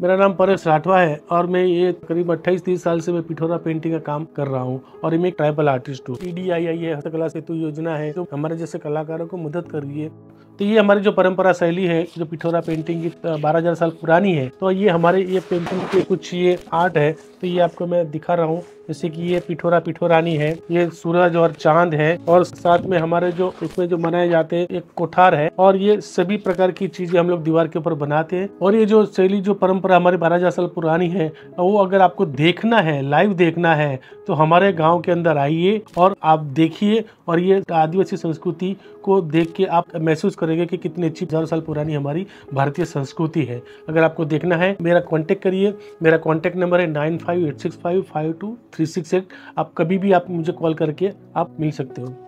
मेरा नाम परेश राठवा है और मैं ये करीब 28-30 साल से मैं पिठोरा पेंटिंग का काम कर रहा हूँ और मैं एक ट्राइबल आर्टिस्ट हूँ P D I I Hastkala Setu योजना है जो हमारे जैसे कलाकारों को मदद कर रही है तो ये हमारी जो परंपरा शैली है जो पिठोरा पेंटिंग की बारह हज़ार साल पुरानी है तो ये हमारे ये पेंटिंग के कुछ ये आर्ट है तो ये आपको मैं दिखा रहा हूँ जैसे कि ये पिठोरा पिठोरानी है ये सूरज और चांद है और साथ में हमारे जो उसमें जो मनाए जाते हैं एक कोठार है और ये सभी प्रकार की चीजें हम लोग दीवार के ऊपर बनाते हैं और ये जो शैली जो परंपरा हमारे बारह हजार साल पुरानी है वो अगर आपको देखना है लाइव देखना है तो हमारे गाँव के अंदर आइए और आप देखिए और ये आदिवासी संस्कृति को देख के आप महसूस महसूस करेंगे कि कितनी अच्छी हज़ारों साल पुरानी हमारी भारतीय संस्कृति है अगर आपको देखना है मेरा कॉन्टैक्ट करिए मेरा कॉन्टैक्ट नंबर है nine five eight six five five two three six eight आप कभी भी आप मुझे कॉल करके आप मिल सकते हो